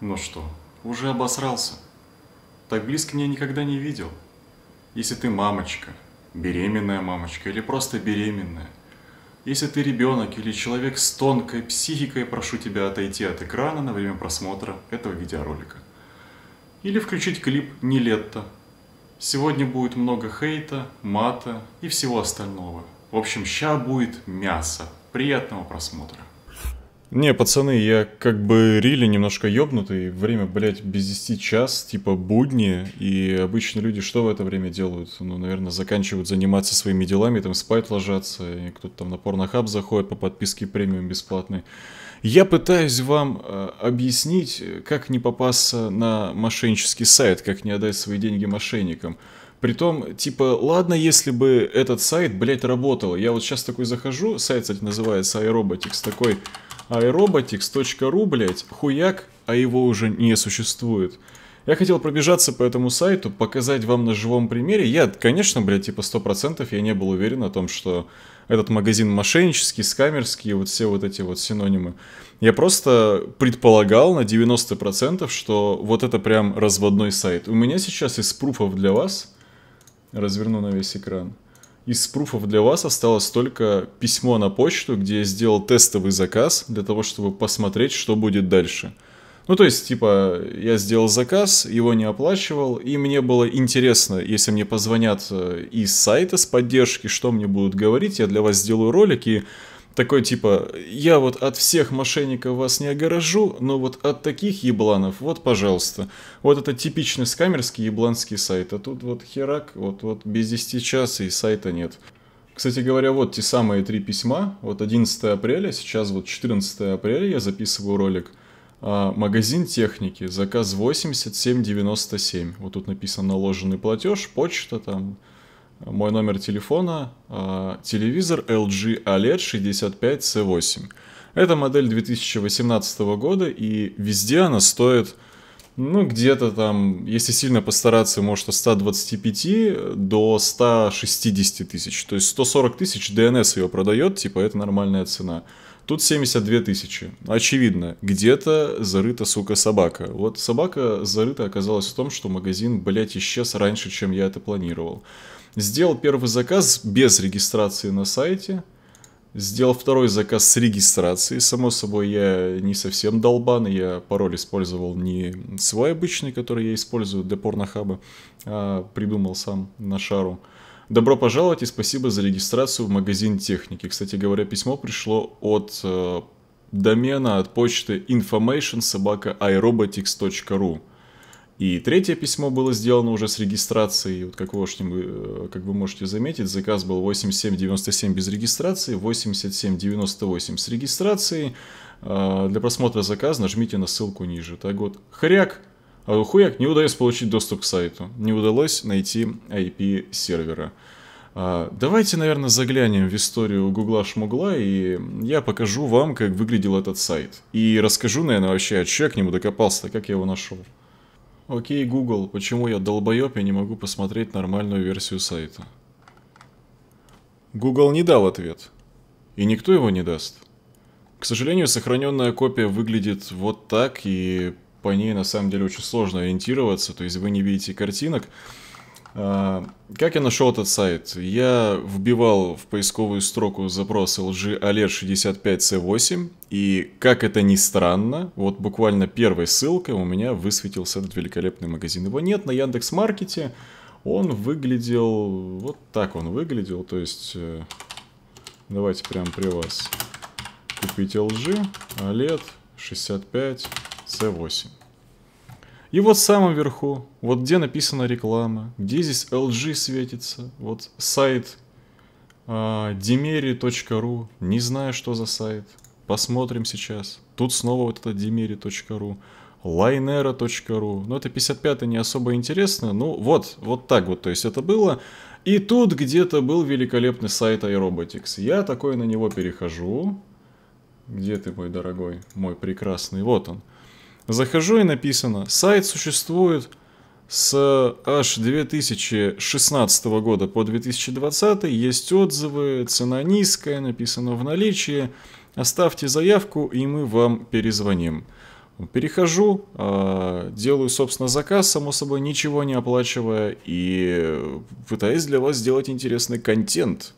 Ну что, уже обосрался? Так близко меня никогда не видел. Если ты мамочка, беременная мамочка или просто беременная, если ты ребенок или человек с тонкой психикой, прошу тебя отойти от экрана на время просмотра этого видеоролика. Или включить клип «Нилетто». Сегодня будет много хейта, мата и всего остального. В общем, ща будет мясо. Приятного просмотра. Не, пацаны, я как бы рили немножко ёбнутый. Время, блядь, без 10 час, типа будни. И обычно люди что в это время делают? Ну, наверное, заканчивают заниматься своими делами, там спать ложатся. И кто-то там на порнохаб заходит по подписке премиум бесплатной. Я пытаюсь вам э, объяснить, как не попасться на мошеннический сайт, как не отдать свои деньги мошенникам. Притом, типа, ладно, если бы этот сайт, блядь, работал. Я вот сейчас такой захожу, сайт, кстати, называется iRobotics, такой irobotics.ru, блять, хуяк, а его уже не существует. Я хотел пробежаться по этому сайту, показать вам на живом примере. Я, конечно, блядь, типа процентов, я не был уверен о том, что этот магазин мошеннический, скамерский, вот все вот эти вот синонимы. Я просто предполагал на 90%, что вот это прям разводной сайт. У меня сейчас из пруфов для вас, разверну на весь экран, из пруфов для вас осталось только письмо на почту, где я сделал тестовый заказ для того, чтобы посмотреть, что будет дальше. Ну, то есть, типа, я сделал заказ, его не оплачивал, и мне было интересно, если мне позвонят э, из сайта с поддержки, что мне будут говорить, я для вас сделаю ролик, и такой типа, я вот от всех мошенников вас не огорожу, но вот от таких ебланов, вот пожалуйста. Вот это типичный скамерский ебланский сайт, а тут вот херак, вот, вот без 10 час и сайта нет. Кстати говоря, вот те самые три письма, вот 11 апреля, сейчас вот 14 апреля я записываю ролик. А, магазин техники, заказ 8797, вот тут написано наложенный платеж, почта там, мой номер телефона, а, телевизор LG OLED 65C8. Это модель 2018 года, и везде она стоит, ну, где-то там, если сильно постараться, может, от 125 до 160 тысяч. То есть 140 тысяч DNS ее продает, типа, это нормальная цена. Тут 72 тысячи. Очевидно, где-то зарыта, сука, собака. Вот собака зарыта оказалась в том, что магазин, блядь, исчез раньше, чем я это планировал. Сделал первый заказ без регистрации на сайте. Сделал второй заказ с регистрацией. Само собой, я не совсем долбан. Я пароль использовал не свой обычный, который я использую для порнохаба, а придумал сам на шару. Добро пожаловать и спасибо за регистрацию в магазин техники. Кстати говоря, письмо пришло от э, домена, от почты information собака irobotics.ru. И третье письмо было сделано уже с регистрацией. Вот как вы, э, как вы можете заметить, заказ был 8797 без регистрации, 8798 с регистрацией. А, для просмотра заказа нажмите на ссылку ниже. Так вот, хряк, а хуяк, не удалось получить доступ к сайту. Не удалось найти IP сервера. А, давайте, наверное, заглянем в историю Гугла Шмугла, и я покажу вам, как выглядел этот сайт. И расскажу, наверное, вообще, что я к нему докопался, как я его нашел. Окей, Google, почему я долбоеб и не могу посмотреть нормальную версию сайта? Google не дал ответ. И никто его не даст. К сожалению, сохраненная копия выглядит вот так, и по ней на самом деле очень сложно ориентироваться, то есть вы не видите картинок. А, как я нашел этот сайт? Я вбивал в поисковую строку запрос LG OLED 65C8, и как это ни странно, вот буквально первой ссылкой у меня высветился этот великолепный магазин. Его нет на Яндекс.Маркете, он выглядел, вот так он выглядел, то есть, э, давайте прямо при вас купить LG OLED 65C8. И вот в самом верху, вот где написана реклама, где здесь LG светится, вот сайт э, не знаю, что за сайт, посмотрим сейчас. Тут снова вот это demeri.ru, linera.ru, ну это 55 й не особо интересно, ну вот, вот так вот, то есть это было. И тут где-то был великолепный сайт iRobotics, я такой на него перехожу. Где ты, мой дорогой, мой прекрасный, вот он. Захожу и написано, сайт существует с аж 2016 года по 2020, есть отзывы, цена низкая, написано в наличии, оставьте заявку и мы вам перезвоним. Перехожу, а, делаю, собственно, заказ, само собой, ничего не оплачивая и пытаюсь для вас сделать интересный контент.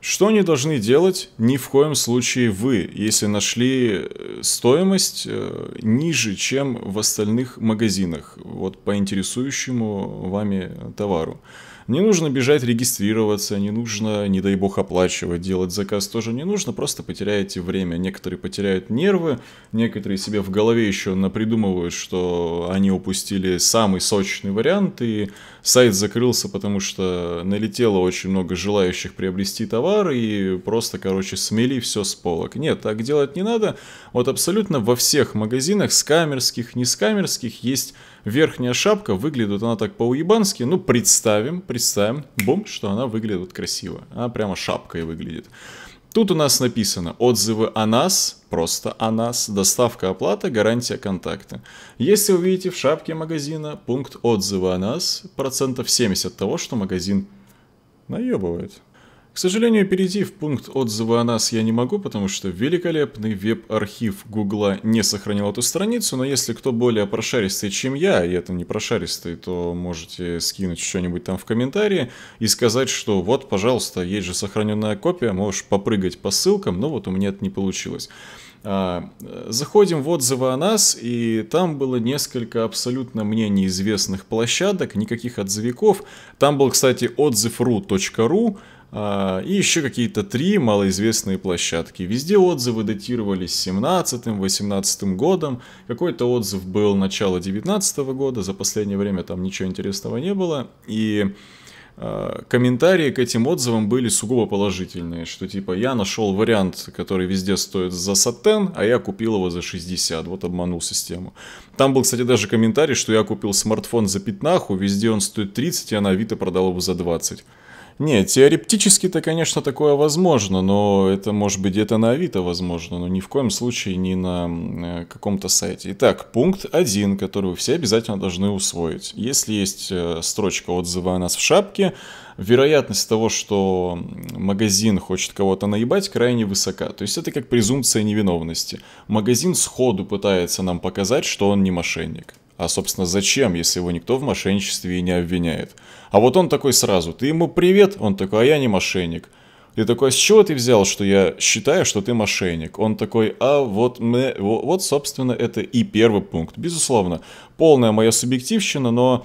Что они должны делать ни в коем случае вы, если нашли э, стоимость э, ниже, чем в остальных магазинах, вот по интересующему вами товару. Не нужно бежать регистрироваться, не нужно, не дай бог, оплачивать, делать заказ тоже не нужно, просто потеряете время. Некоторые потеряют нервы, некоторые себе в голове еще напридумывают, что они упустили самый сочный вариант, и сайт закрылся, потому что налетело очень много желающих приобрести товар, и просто, короче, смели все с полок. Нет, так делать не надо. Вот абсолютно во всех магазинах, с камерских, не с камерских, есть верхняя шапка, выглядит она так по-уебански. Ну, представим, представим, бомб, что она выглядит красиво. Она прямо шапкой выглядит. Тут у нас написано отзывы о нас, просто о нас, доставка оплата, гарантия контакта. Если вы видите в шапке магазина пункт отзывы о нас, процентов 70 того, что магазин наебывает. К сожалению, перейти в пункт отзыва о нас я не могу, потому что великолепный веб-архив Гугла не сохранил эту страницу, но если кто более прошаристый, чем я, и это не прошаристый, то можете скинуть что-нибудь там в комментарии и сказать, что вот, пожалуйста, есть же сохраненная копия, можешь попрыгать по ссылкам, но вот у меня это не получилось. А, заходим в отзывы о нас, и там было несколько абсолютно мне неизвестных площадок, никаких отзывиков. Там был, кстати, отзыв.ru.ru, а, и еще какие-то три малоизвестные площадки. Везде отзывы датировались 17-18 годом, какой-то отзыв был начала 19 года, за последнее время там ничего интересного не было, и а, комментарии к этим отзывам были сугубо положительные, что типа я нашел вариант, который везде стоит за сатен, а я купил его за 60, вот обманул систему. Там был, кстати, даже комментарий, что я купил смартфон за пятнаху, везде он стоит 30, а на Авито продал его за 20. Не, теоретически-то, конечно, такое возможно, но это может быть где-то на Авито возможно, но ни в коем случае не на э, каком-то сайте. Итак, пункт 1, который вы все обязательно должны усвоить. Если есть э, строчка отзыва о нас в шапке, вероятность того, что магазин хочет кого-то наебать, крайне высока. То есть это как презумпция невиновности. Магазин сходу пытается нам показать, что он не мошенник. А, собственно, зачем, если его никто в мошенничестве и не обвиняет? А вот он такой сразу, ты ему привет, он такой, а я не мошенник. Ты такой, «А с чего ты взял, что я считаю, что ты мошенник? Он такой, а вот мы, вот, собственно, это и первый пункт. Безусловно, полная моя субъективщина, но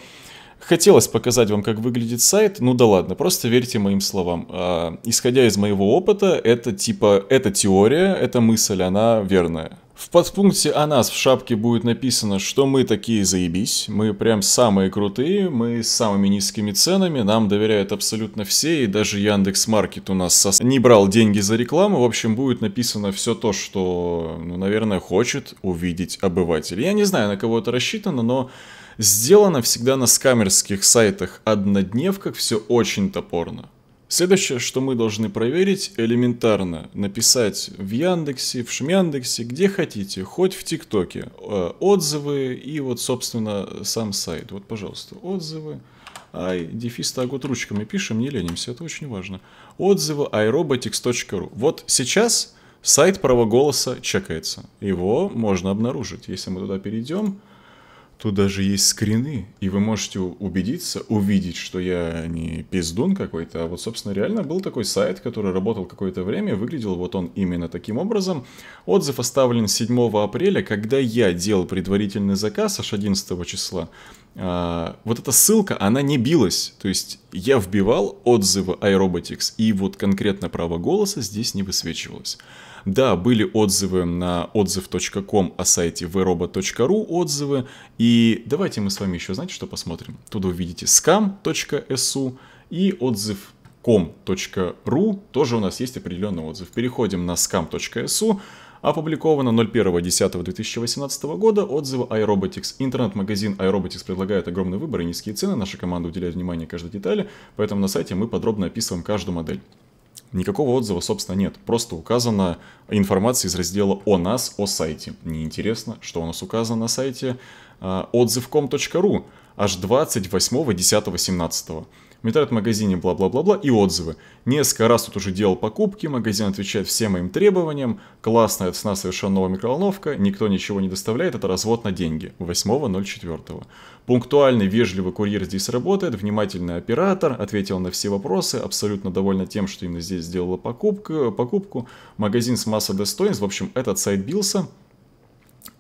хотелось показать вам, как выглядит сайт. Ну да ладно, просто верьте моим словам. Э, исходя из моего опыта, это типа, эта теория, эта мысль, она верная. В подпункте о нас в шапке будет написано, что мы такие заебись, мы прям самые крутые, мы с самыми низкими ценами, нам доверяют абсолютно все, и даже Яндекс Маркет у нас сос... не брал деньги за рекламу. В общем, будет написано все то, что, ну, наверное, хочет увидеть обыватель. Я не знаю, на кого это рассчитано, но сделано всегда на скамерских сайтах однодневках все очень топорно. Следующее, что мы должны проверить, элементарно. Написать в Яндексе, в Шмяндексе, где хотите, хоть в ТикТоке. Э, отзывы и вот, собственно, сам сайт. Вот, пожалуйста, отзывы. Ай, дефис так а вот ручками пишем, не ленимся, это очень важно. Отзывы irobotics.ru. Вот сейчас сайт права голоса чекается. Его можно обнаружить. Если мы туда перейдем, Тут даже есть скрины, и вы можете убедиться, увидеть, что я не пиздун какой-то, а вот, собственно, реально был такой сайт, который работал какое-то время, выглядел вот он именно таким образом. Отзыв оставлен 7 апреля, когда я делал предварительный заказ аж 11 числа. А, вот эта ссылка, она не билась, то есть я вбивал отзывы iRobotics, и вот конкретно право голоса здесь не высвечивалось. Да, были отзывы на отзыв.ком о а сайте verobot.ru отзывы. И давайте мы с вами еще, знаете, что посмотрим? Туда видите scam.su и отзыв com.ru тоже у нас есть определенный отзыв. Переходим на scam.su. Опубликовано 01.10.2018 года отзывы iRobotics. Интернет-магазин iRobotics предлагает огромный выбор и низкие цены. Наша команда уделяет внимание каждой детали, поэтому на сайте мы подробно описываем каждую модель. Никакого отзыва, собственно, нет. Просто указана информация из раздела «О нас», «О сайте». Неинтересно, что у нас указано на сайте а, отзывком.ру аж 28 10 17 Метает в магазине бла бла-бла-бла-бла и отзывы. Несколько раз тут уже делал покупки, магазин отвечает всем моим требованиям, классная цена совершенно новая микроволновка, никто ничего не доставляет, это развод на деньги. 8.04. Пунктуальный, вежливый курьер здесь работает, внимательный оператор, ответил на все вопросы, абсолютно довольна тем, что именно здесь сделала покупку, покупку. магазин с массой достоинств, в общем, этот сайт бился,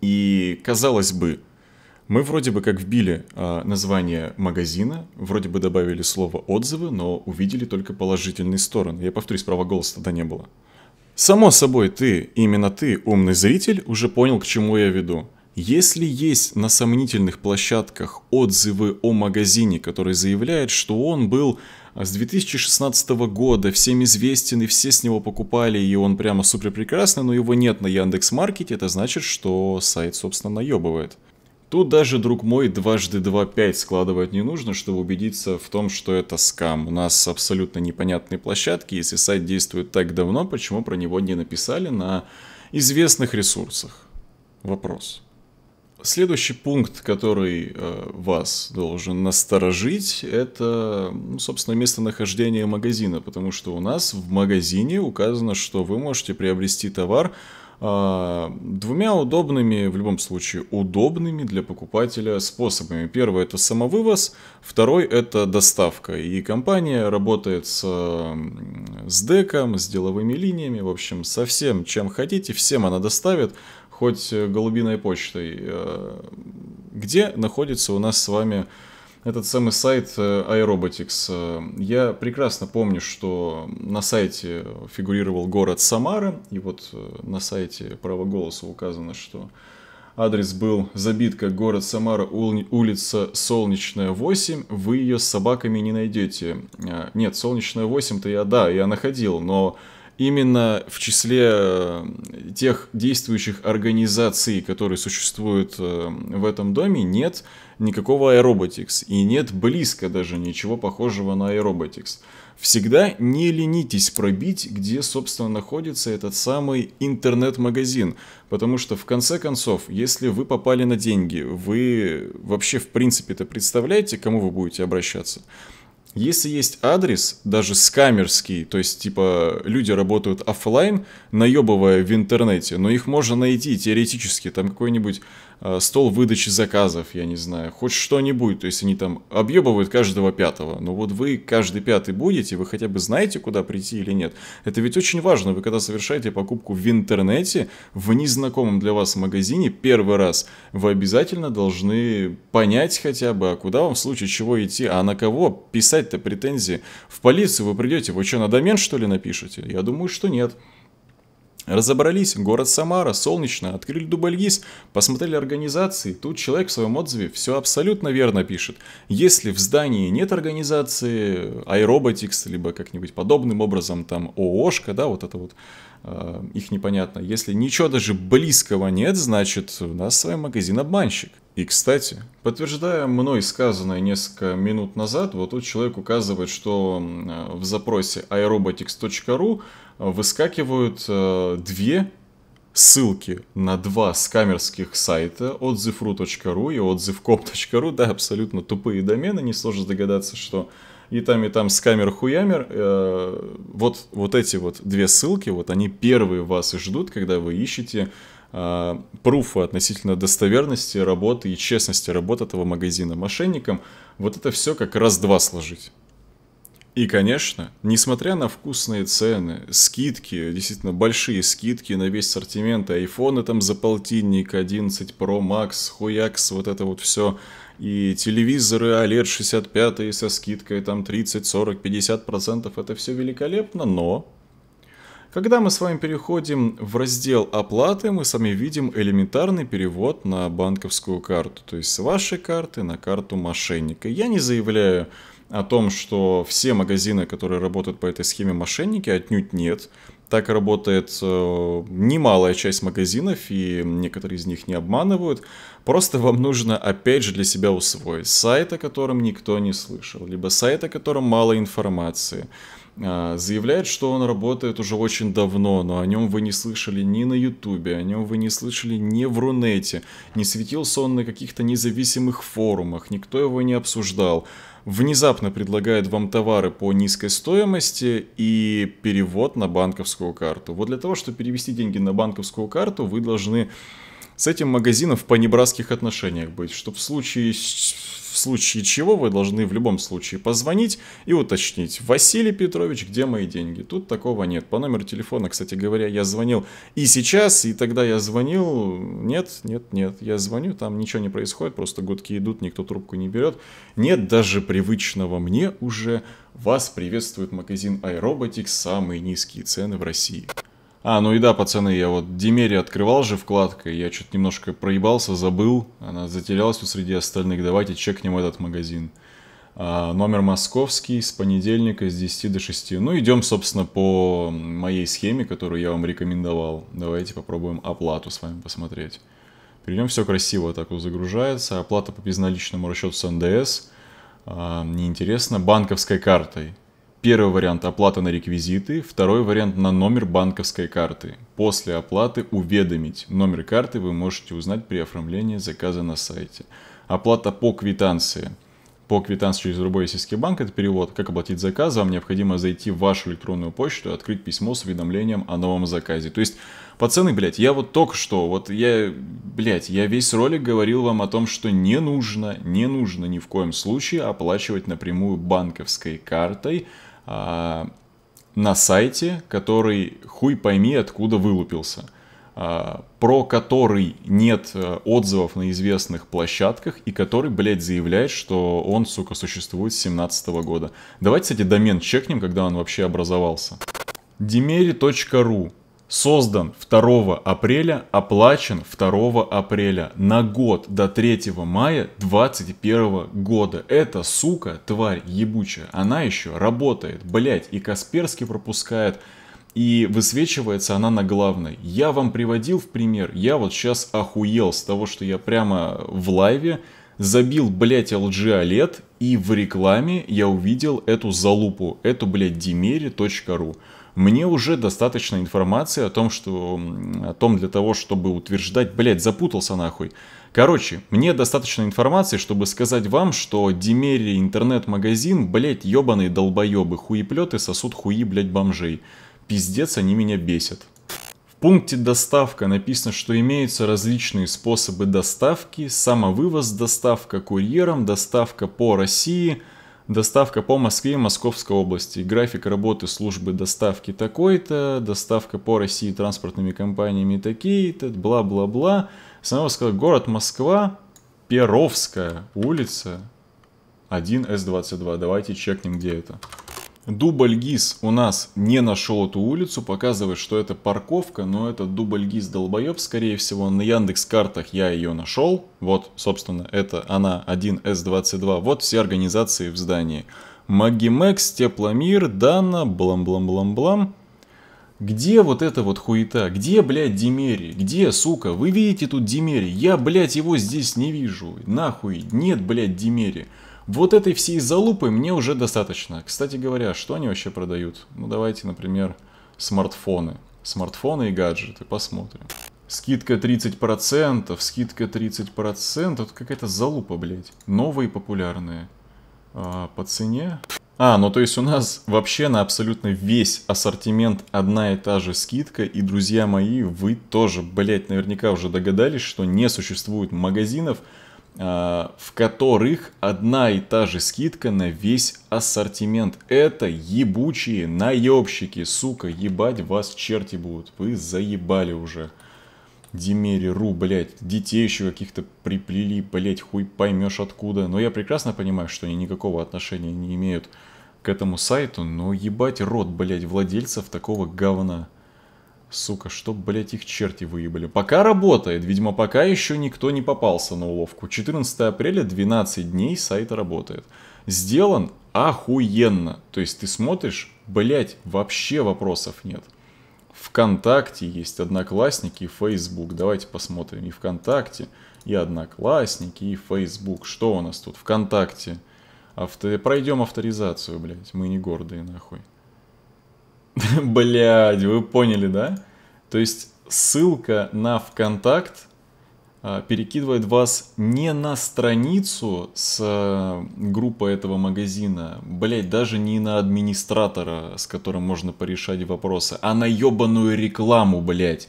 и казалось бы, мы вроде бы как вбили а, название магазина, вроде бы добавили слово «отзывы», но увидели только положительные стороны. Я повторюсь, права голоса тогда не было. Само собой, ты, именно ты, умный зритель, уже понял, к чему я веду. Если есть на сомнительных площадках отзывы о магазине, который заявляет, что он был а, с 2016 года, всем известен и все с него покупали, и он прямо супер прекрасный, но его нет на Яндекс.Маркете, это значит, что сайт, собственно, наебывает. Тут даже, друг мой, дважды два пять складывать не нужно, чтобы убедиться в том, что это скам. У нас абсолютно непонятные площадки, если сайт действует так давно, почему про него не написали на известных ресурсах? Вопрос. Следующий пункт, который э, вас должен насторожить, это, ну, собственно, местонахождение магазина, потому что у нас в магазине указано, что вы можете приобрести товар а, двумя удобными, в любом случае, удобными для покупателя способами. Первый – это самовывоз, второй – это доставка. И компания работает с, с деком, с деловыми линиями, в общем, со всем, чем хотите, всем она доставит, хоть э, голубиной почтой. Э, где находится у нас с вами этот самый сайт э, iRobotics. Э, я прекрасно помню, что на сайте фигурировал город Самара, и вот э, на сайте «Право голоса» указано, что адрес был забит как город Самара, улица Солнечная 8, вы ее с собаками не найдете. Нет, Солнечная 8-то я, да, я находил, но именно в числе э, тех действующих организаций, которые существуют э, в этом доме, нет никакого аэроботикс и нет близко даже ничего похожего на аэроботикс. Всегда не ленитесь пробить, где, собственно, находится этот самый интернет-магазин. Потому что, в конце концов, если вы попали на деньги, вы вообще, в принципе это представляете, к кому вы будете обращаться? Если есть адрес, даже скамерский, то есть типа люди работают офлайн, наебывая в интернете, но их можно найти теоретически, там какой-нибудь Э, стол выдачи заказов, я не знаю, хоть что-нибудь. То есть они там объебывают каждого пятого. Но вот вы каждый пятый будете, вы хотя бы знаете, куда прийти или нет. Это ведь очень важно. Вы когда совершаете покупку в интернете, в незнакомом для вас магазине, первый раз, вы обязательно должны понять хотя бы, а куда вам в случае чего идти, а на кого писать-то претензии. В полицию вы придете, вы что, на домен что ли напишете? Я думаю, что нет. Разобрались, город Самара, солнечно, открыли Дубальгиз, посмотрели организации, тут человек в своем отзыве все абсолютно верно пишет. Если в здании нет организации, Aerobotics, либо как-нибудь подобным образом, там, ООшка, да, вот это вот, а, их непонятно. Если ничего даже близкого нет, значит, у нас с вами магазин обманщик. И, кстати, подтверждая мной сказанное несколько минут назад, вот тут человек указывает, что э, в запросе aerobotics.ru э, выскакивают э, две ссылки на два скамерских сайта отзывру.ру и отзывкоп.ру, да, абсолютно тупые домены, несложно догадаться, что и там, и там скамер-хуямер. Э, вот, вот эти вот две ссылки, вот они первые вас и ждут, когда вы ищете Э, пруфы относительно достоверности работы и честности работы этого магазина мошенникам, вот это все как раз-два сложить. И, конечно, несмотря на вкусные цены, скидки, действительно большие скидки на весь ассортимент, айфоны там за полтинник, 11 Pro Max, хуякс, вот это вот все, и телевизоры OLED 65 со скидкой там 30, 40, 50 процентов, это все великолепно, но когда мы с вами переходим в раздел оплаты, мы с вами видим элементарный перевод на банковскую карту, то есть с вашей карты на карту мошенника. Я не заявляю о том, что все магазины, которые работают по этой схеме мошенники, отнюдь нет. Так работает э, немалая часть магазинов, и некоторые из них не обманывают. Просто вам нужно, опять же, для себя усвоить сайт, о котором никто не слышал, либо сайт, о котором мало информации. А, заявляет, что он работает уже очень давно, но о нем вы не слышали ни на Ютубе, о нем вы не слышали ни в Рунете, не светился он на каких-то независимых форумах, никто его не обсуждал. Внезапно предлагает вам товары по низкой стоимости и перевод на банковскую карту. Вот для того, чтобы перевести деньги на банковскую карту, вы должны с этим магазином в понебратских отношениях быть, чтобы в случае в случае чего вы должны в любом случае позвонить и уточнить. Василий Петрович, где мои деньги? Тут такого нет. По номеру телефона, кстати говоря, я звонил и сейчас, и тогда я звонил. Нет, нет, нет. Я звоню, там ничего не происходит, просто гудки идут, никто трубку не берет. Нет даже привычного мне уже. Вас приветствует магазин iRobotics, самые низкие цены в России. А, ну и да, пацаны, я вот Демери открывал же вкладкой, я что-то немножко проебался, забыл, она затерялась тут среди остальных, давайте чекнем этот магазин. А, номер московский, с понедельника с 10 до 6. Ну, идем, собственно, по моей схеме, которую я вам рекомендовал. Давайте попробуем оплату с вами посмотреть. Перейдем, все красиво так вот загружается. Оплата по безналичному расчету с НДС. А, неинтересно. Банковской картой. Первый вариант – оплата на реквизиты, второй вариант – на номер банковской карты. После оплаты уведомить. Номер карты вы можете узнать при оформлении заказа на сайте. Оплата по квитанции. По квитанции через другой российский банк – это перевод. Как оплатить заказ? Вам необходимо зайти в вашу электронную почту и открыть письмо с уведомлением о новом заказе. То есть, пацаны, блядь, я вот только что, вот я, блядь, я весь ролик говорил вам о том, что не нужно, не нужно ни в коем случае оплачивать напрямую банковской картой – а, на сайте, который хуй пойми откуда вылупился, а, про который нет э, отзывов на известных площадках и который, блядь, заявляет, что он, сука, существует с 17 года. Давайте, кстати, домен чекнем, когда он вообще образовался. Dimeri.ru создан 2 апреля, оплачен 2 апреля на год до 3 мая 21 года. Эта сука, тварь ебучая, она еще работает, блять, и Касперский пропускает, и высвечивается она на главной. Я вам приводил в пример, я вот сейчас охуел с того, что я прямо в лайве забил, блять LG OLED, и в рекламе я увидел эту залупу, эту, блядь, dimeri.ru мне уже достаточно информации о том, что, о том для того, чтобы утверждать, блядь, запутался нахуй. Короче, мне достаточно информации, чтобы сказать вам, что Демерий интернет-магазин, блядь, ебаные долбоебы, хуеплеты сосут хуи, блядь, бомжей. Пиздец, они меня бесят. В пункте «Доставка» написано, что имеются различные способы доставки, самовывоз, доставка курьером, доставка по России – Доставка по Москве и Московской области. График работы службы доставки такой-то, доставка по России транспортными компаниями такие-то, бла-бла-бла. Сама сказал, город Москва, Перовская улица, 1С22. Давайте чекнем, где это. Дубль ГИС у нас не нашел эту улицу, показывает, что это парковка, но это дубль ГИС долбоеб, скорее всего. На Яндекс картах я ее нашел. Вот, собственно, это она 1С22. Вот все организации в здании. Магимекс, Тепломир, Дана, блам-блам-блам-блам. Где вот эта вот хуета? Где, блядь, Димери? Где, сука? Вы видите тут Димери? Я, блядь, его здесь не вижу. Нахуй, нет, блядь, Димери. Вот этой всей залупы мне уже достаточно. Кстати говоря, что они вообще продают? Ну давайте, например, смартфоны. Смартфоны и гаджеты, посмотрим. Скидка 30%, скидка 30%, тут какая-то залупа, блядь. Новые популярные. А, по цене? А, ну то есть у нас вообще на абсолютно весь ассортимент одна и та же скидка. И, друзья мои, вы тоже, блядь, наверняка уже догадались, что не существует магазинов, Э, в которых одна и та же скидка на весь ассортимент. Это ебучие наебщики, сука, ебать вас черти будут. Вы заебали уже. Демери, ру, блядь, детей еще каких-то приплели, блядь, хуй поймешь откуда. Но я прекрасно понимаю, что они никакого отношения не имеют к этому сайту, но ебать рот, блядь, владельцев такого говна. Сука, чтоб, блять, их черти выебали. Пока работает, видимо, пока еще никто не попался на уловку. 14 апреля, 12 дней, сайт работает. Сделан охуенно. То есть ты смотришь, блять, вообще вопросов нет. ВКонтакте есть Одноклассники и Фейсбук. Давайте посмотрим. И ВКонтакте, и Одноклассники, и Facebook. Что у нас тут? ВКонтакте. Авто... Пройдем авторизацию, блядь. Мы не гордые, нахуй. Блять, вы поняли, да? То есть ссылка на ВКонтакт а, перекидывает вас не на страницу с а, группы этого магазина, блять, даже не на администратора, с которым можно порешать вопросы, а на ебаную рекламу, блять.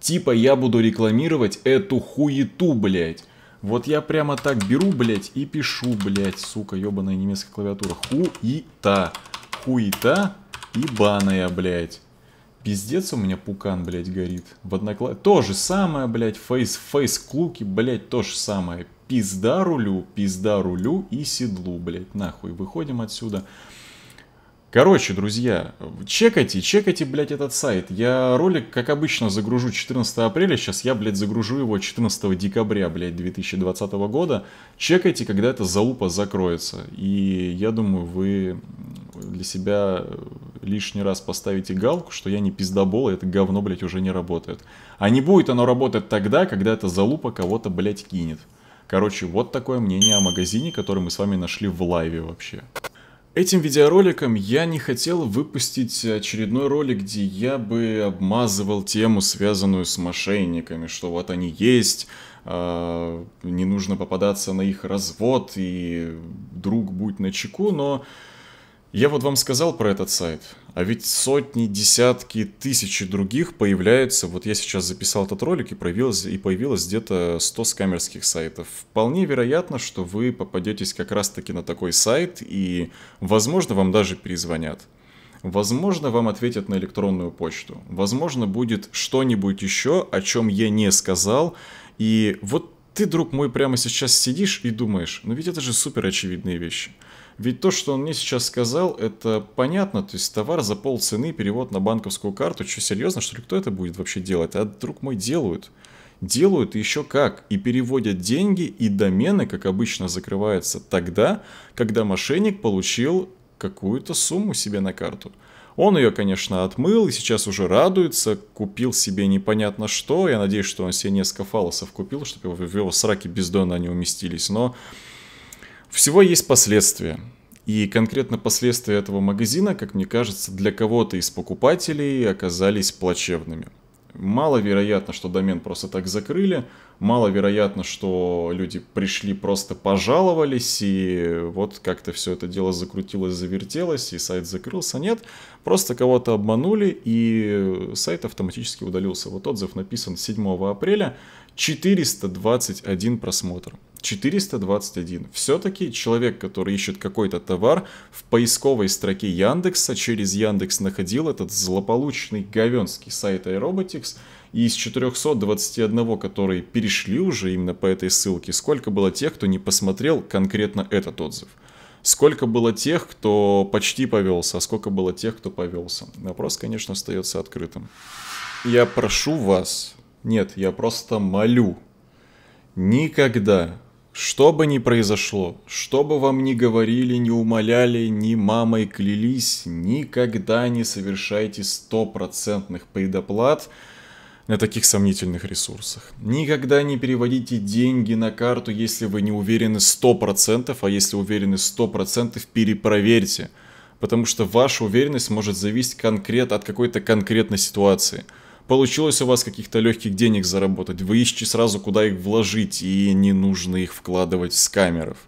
Типа я буду рекламировать эту хуету, блять. Вот я прямо так беру, блять, и пишу, блять, сука, ебаная немецкая клавиатура. Хуита. Хуита Ебаная, блядь. Пиздец у меня пукан, блядь, горит. В одноклассе. То же самое, блядь, фейс, фейс клуки, блядь, то же самое. Пизда рулю, пизда рулю и седлу, блядь, нахуй. Выходим отсюда. Короче, друзья, чекайте, чекайте, блядь, этот сайт. Я ролик, как обычно, загружу 14 апреля. Сейчас я, блядь, загружу его 14 декабря, блядь, 2020 года. Чекайте, когда эта залупа закроется. И я думаю, вы для себя лишний раз поставите галку, что я не пиздобол, и это говно, блядь, уже не работает. А не будет оно работать тогда, когда эта залупа кого-то, блядь, кинет. Короче, вот такое мнение о магазине, который мы с вами нашли в лайве вообще. Этим видеороликом я не хотел выпустить очередной ролик, где я бы обмазывал тему, связанную с мошенниками, что вот они есть, а, не нужно попадаться на их развод и друг будь чеку, но я вот вам сказал про этот сайт, а ведь сотни, десятки, тысячи других появляются. Вот я сейчас записал этот ролик и появилось, и появилось где-то 100 скамерских сайтов. Вполне вероятно, что вы попадетесь как раз-таки на такой сайт и, возможно, вам даже перезвонят. Возможно, вам ответят на электронную почту. Возможно, будет что-нибудь еще, о чем я не сказал. И вот ты, друг мой, прямо сейчас сидишь и думаешь, ну ведь это же супер очевидные вещи. Ведь то, что он мне сейчас сказал, это понятно, то есть товар за полцены, перевод на банковскую карту, что серьезно, что ли, кто это будет вообще делать? А друг мой делают. Делают еще как, и переводят деньги, и домены, как обычно, закрываются тогда, когда мошенник получил какую-то сумму себе на карту. Он ее, конечно, отмыл и сейчас уже радуется, купил себе непонятно что. Я надеюсь, что он себе несколько фалосов купил, чтобы в его сраки бездонно не уместились. Но всего есть последствия. И конкретно последствия этого магазина, как мне кажется, для кого-то из покупателей оказались плачевными. Маловероятно, что домен просто так закрыли, маловероятно, что люди пришли, просто пожаловались, и вот как-то все это дело закрутилось, завертелось, и сайт закрылся. Нет, просто кого-то обманули, и сайт автоматически удалился. Вот отзыв написан 7 апреля, 421 просмотр. 421. Все-таки человек, который ищет какой-то товар, в поисковой строке Яндекса через Яндекс находил этот злополучный говенский сайт Aerobotics, и из 421, которые перешли уже именно по этой ссылке, сколько было тех, кто не посмотрел конкретно этот отзыв? Сколько было тех, кто почти повелся, а сколько было тех, кто повелся? Вопрос, конечно, остается открытым. Я прошу вас, нет, я просто молю, никогда что бы ни произошло, что бы вам ни говорили, ни умоляли, ни мамой клялись, никогда не совершайте стопроцентных предоплат, на таких сомнительных ресурсах. Никогда не переводите деньги на карту, если вы не уверены 100%, а если уверены 100%, перепроверьте. Потому что ваша уверенность может зависеть конкретно от какой-то конкретной ситуации. Получилось у вас каких-то легких денег заработать, вы ищете сразу, куда их вложить, и не нужно их вкладывать в скамеров.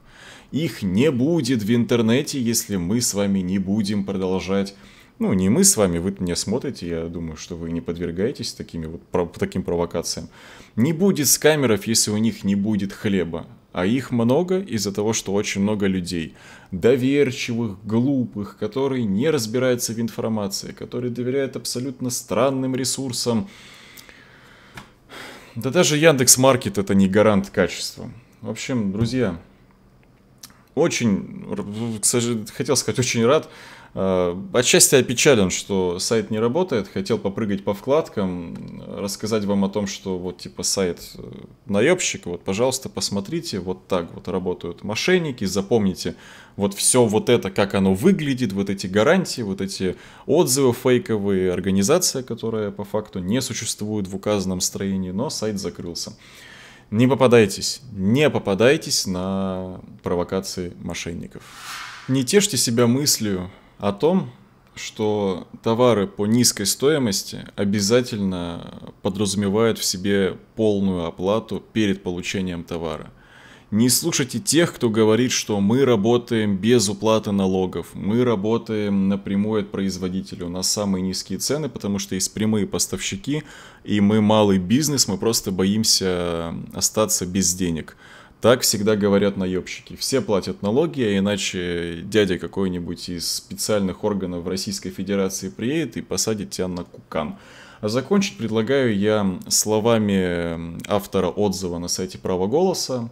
Их не будет в интернете, если мы с вами не будем продолжать ну, не мы с вами, вы меня смотрите, я думаю, что вы не подвергаетесь такими вот, про, таким провокациям. Не будет скамеров, если у них не будет хлеба. А их много из-за того, что очень много людей. Доверчивых, глупых, которые не разбираются в информации, которые доверяют абсолютно странным ресурсам. Да даже Яндекс Маркет это не гарант качества. В общем, друзья, очень, хотел сказать, очень рад, Э, отчасти опечален, что сайт не работает. Хотел попрыгать по вкладкам, рассказать вам о том, что вот типа сайт э, наебщик. Вот, пожалуйста, посмотрите, вот так вот работают мошенники. Запомните вот все вот это, как оно выглядит, вот эти гарантии, вот эти отзывы фейковые, организация, которая по факту не существует в указанном строении, но сайт закрылся. Не попадайтесь, не попадайтесь на провокации мошенников. Не тешьте себя мыслью, о том, что товары по низкой стоимости обязательно подразумевают в себе полную оплату перед получением товара. Не слушайте тех, кто говорит, что мы работаем без уплаты налогов, мы работаем напрямую от производителя, у нас самые низкие цены, потому что есть прямые поставщики, и мы малый бизнес, мы просто боимся остаться без денег. Так всегда говорят наебщики. Все платят налоги, а иначе дядя какой-нибудь из специальных органов Российской Федерации приедет и посадит тебя на кукан. А закончить предлагаю я словами автора отзыва на сайте «Право голоса».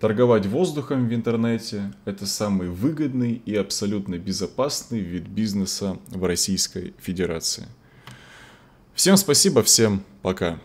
Торговать воздухом в интернете – это самый выгодный и абсолютно безопасный вид бизнеса в Российской Федерации. Всем спасибо, всем пока.